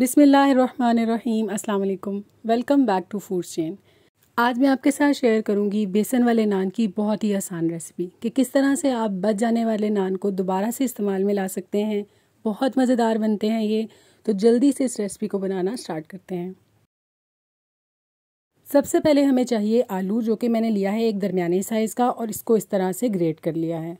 बिसमीम अल्लाम welcome back to food chain आज मैं आपके साथ शेयर करूंगी बेसन वाले नान की बहुत ही आसान रेसिपी कि किस तरह से आप बच जाने वाले नान को दोबारा से इस्तेमाल में ला सकते हैं बहुत मज़ेदार बनते हैं ये तो जल्दी से इस रेसिपी को बनाना स्टार्ट करते हैं सबसे पहले हमें चाहिए आलू जो कि मैंने लिया है एक दरमिया साइज़ का और इसको इस तरह से ग्रेट कर लिया है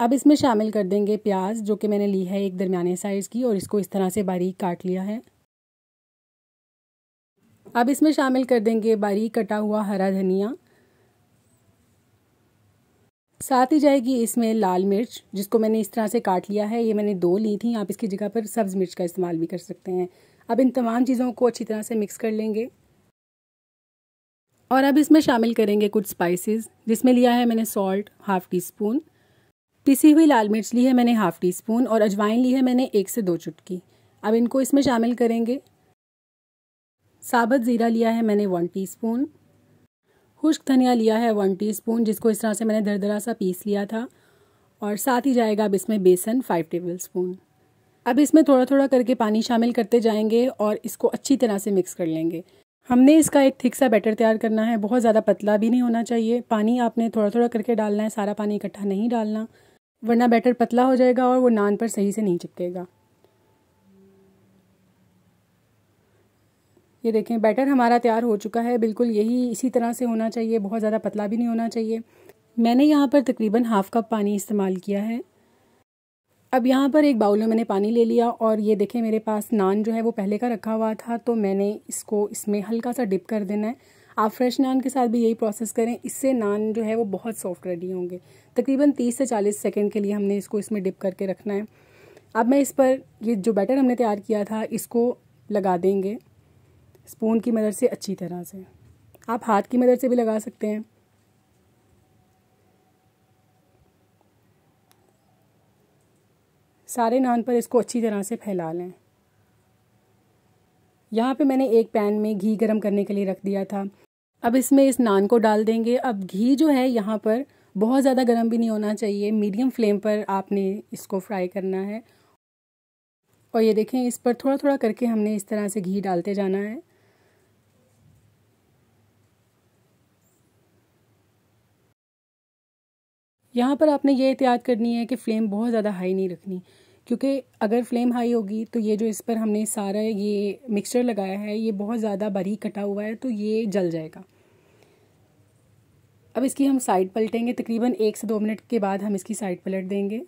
अब इसमें शामिल कर देंगे प्याज जो कि मैंने ली है एक दरमिया साइज़ की और इसको इस तरह से बारीक काट लिया है अब इसमें शामिल कर देंगे बारीक कटा हुआ हरा धनिया साथ ही जाएगी इसमें लाल मिर्च जिसको मैंने इस तरह से काट लिया है ये मैंने दो ली थी आप इसकी जगह पर सब्ज़ मिर्च का इस्तेमाल भी कर सकते हैं अब इन तमाम चीज़ों को अच्छी तरह से मिक्स कर लेंगे और अब इसमें शामिल करेंगे कुछ स्पाइसेस जिसमें लिया है मैंने सॉल्ट हाफ़ टी स्पून पिसी हुई लाल मिर्च ली है मैंने हाफ़ टी स्पून और अजवाइन ली है मैंने एक से दो चुटकी अब इनको इसमें शामिल करेंगे साबत ज़ीरा लिया है मैंने वन टीस्पून खुश्क धनिया लिया है वन टीस्पून जिसको इस तरह से मैंने दरदरा सा पीस लिया था और साथ ही जाएगा अब इसमें बेसन फाइव टेबल स्पून अब इसमें थोड़ा थोड़ा करके पानी शामिल करते जाएंगे और इसको अच्छी तरह से मिक्स कर लेंगे हमने इसका एक थिक सा बैटर तैयार करना है बहुत ज़्यादा पतला भी नहीं होना चाहिए पानी आपने थोड़ा थोड़ा करके डालना है सारा पानी इकट्ठा नहीं डालना वरना बैटर पतला हो जाएगा और वो नान पर सही से नहीं चिपकेगा ये देखें बैटर हमारा तैयार हो चुका है बिल्कुल यही इसी तरह से होना चाहिए बहुत ज़्यादा पतला भी नहीं होना चाहिए मैंने यहाँ पर तकरीबन हाफ कप पानी इस्तेमाल किया है अब यहाँ पर एक बाउल में मैंने पानी ले लिया और ये देखें मेरे पास नान जो है वो पहले का रखा हुआ था तो मैंने इसको इसमें हल्का सा डिप कर देना है आप फ्रेश नान के साथ भी यही प्रोसेस करें इससे नान जो है वो बहुत सॉफ्ट रेडी होंगे तकरीबन तीस से चालीस सेकेंड के लिए हमने इसको इसमें डिप करके रखना है अब मैं इस पर ये जो बैटर हमने तैयार किया था इसको लगा देंगे स्पून की मदद से अच्छी तरह से आप हाथ की मदद से भी लगा सकते हैं सारे नान पर इसको अच्छी तरह से फैला लें यहाँ पे मैंने एक पैन में घी गरम करने के लिए रख दिया था अब इसमें इस नान को डाल देंगे अब घी जो है यहाँ पर बहुत ज़्यादा गर्म भी नहीं होना चाहिए मीडियम फ्लेम पर आपने इसको फ्राई करना है और ये देखें इस पर थोड़ा थोड़ा करके हमने इस तरह से घी डालते जाना है यहाँ पर आपने ये एहतियात करनी है कि फ्लेम बहुत ज़्यादा हाई नहीं रखनी क्योंकि अगर फ्लेम हाई होगी तो ये जो इस पर हमने सारा ये मिक्सचर लगाया है ये बहुत ज़्यादा बारीक कटा हुआ है तो ये जल जाएगा अब इसकी हम साइड पलटेंगे तकरीबन एक से दो मिनट के बाद हम इसकी साइड पलट देंगे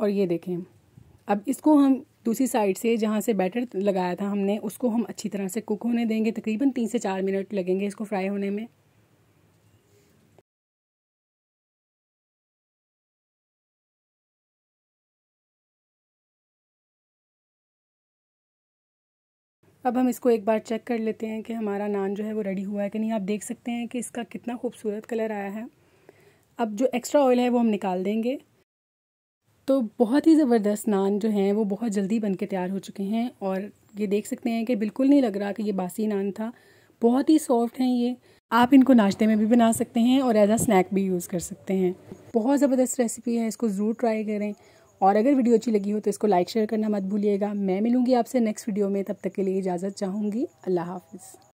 और ये देखें अब इसको हम दूसरी साइड से जहाँ से बैटर लगाया था हमने उसको हम अच्छी तरह से कुक होने देंगे तकरीबन तीन से चार मिनट लगेंगे इसको फ्राई होने में अब हम इसको एक बार चेक कर लेते हैं कि हमारा नान जो है वो रेडी हुआ है कि नहीं आप देख सकते हैं कि इसका कितना खूबसूरत कलर आया है अब जो एक्स्ट्रा ऑयल है वो हम निकाल देंगे तो बहुत ही ज़बरदस्त नान जो हैं वो बहुत जल्दी बन के तैयार हो चुके हैं और ये देख सकते हैं कि बिल्कुल नहीं लग रहा कि ये बासी नान था बहुत ही सॉफ्ट हैं ये आप इनको नाश्ते में भी बना सकते हैं और एज आ स्नैक भी यूज़ कर सकते हैं बहुत ज़बरदस्त रेसिपी है इसको ज़रूर ट्राई करें और अगर वीडियो अच्छी लगी हो तो इसको लाइक शेयर करना मत भूलिएगा मैं मिलूँगी आपसे नेक्स्ट वीडियो में तब तक के लिए इजाज़त चाहूँगी अल्लाह हाफिज़